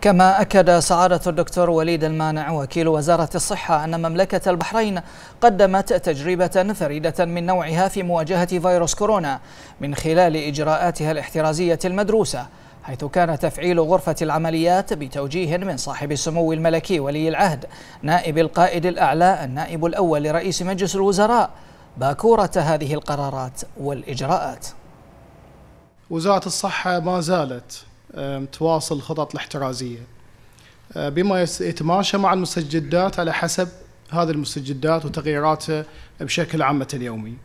كما أكد سعادة الدكتور وليد المانع وكيل وزارة الصحة أن مملكة البحرين قدمت تجربة فريدة من نوعها في مواجهة فيروس كورونا من خلال إجراءاتها الاحترازية المدروسة حيث كان تفعيل غرفة العمليات بتوجيه من صاحب السمو الملكي ولي العهد نائب القائد الأعلى النائب الأول لرئيس مجلس الوزراء باكورة هذه القرارات والإجراءات وزارة الصحة ما زالت تواصل الخطط الاحترازية أه، بما يتماشى مع المستجدات على حسب هذه المستجدات وتغييراتها بشكل عامة اليومي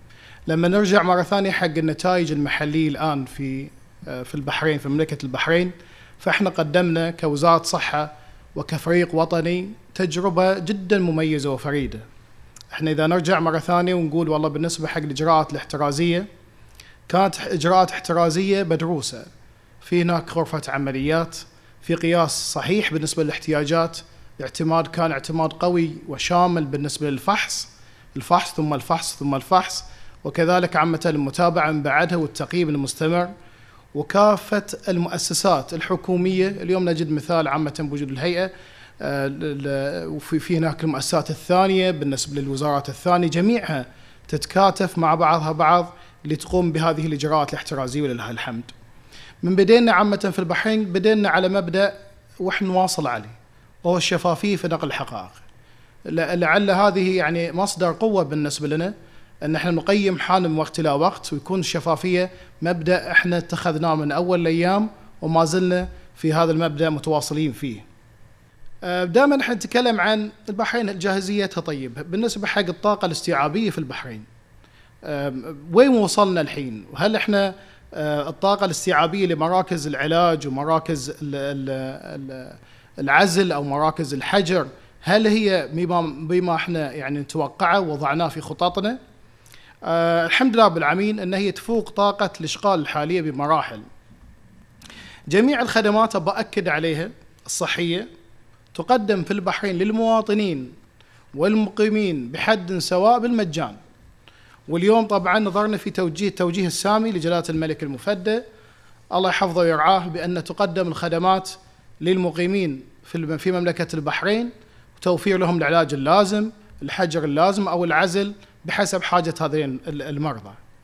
لما نرجع مرة ثانية حق النتائج المحلية الآن في أه، في البحرين في مملكة البحرين فإحنا قدمنا كوزارة صحة وكفريق وطني تجربة جدا مميزة وفريدة احنا إذا نرجع مرة ثانية ونقول والله بالنسبة حق الإجراءات الاحترازية كانت إجراءات احترازية مدروسة في هناك غرفة عمليات في قياس صحيح بالنسبة للاحتياجات الاعتماد كان اعتماد قوي وشامل بالنسبة للفحص الفحص ثم الفحص ثم الفحص وكذلك عامة المتابعة من بعدها والتقييم المستمر وكافة المؤسسات الحكومية اليوم نجد مثال عامة بوجود الهيئة آه، وفي هناك المؤسسات الثانية بالنسبة للوزارات الثانية جميعها تتكاتف مع بعضها بعض لتقوم بهذه الإجراءات الاحترازية ولله الحمد من بدينا عامة في البحرين بدينا على مبدأ واحنا نواصل عليه وهو الشفافية في نقل الحقائق لعل هذه يعني مصدر قوة بالنسبة لنا ان احنا نقيم حالنا من وقت الى وقت ويكون الشفافية مبدأ احنا اتخذناه من اول الايام وما زلنا في هذا المبدأ متواصلين فيه دائما احنا نتكلم عن البحرين جاهزيتها طيب بالنسبة حق الطاقة الاستيعابية في البحرين وين وصلنا الحين وهل احنا آه، الطاقة الاستيعابية لمراكز العلاج ومراكز العزل أو مراكز الحجر هل هي بما احنا يعني نتوقعه ووضعناه في خططنا؟ أه الحمد لله بالعمين أن هي تفوق طاقة الإشغال الحالية بمراحل جميع الخدمات بأكد عليها الصحية تقدم في البحرين للمواطنين والمقيمين بحد سواء بالمجان واليوم طبعا نظرنا في توجيه توجيه السامي لجلاله الملك المفدى الله يحفظه ويرعاه بان تقدم الخدمات للمقيمين في في مملكه البحرين وتوفير لهم العلاج اللازم، الحجر اللازم او العزل بحسب حاجه هذين المرضى.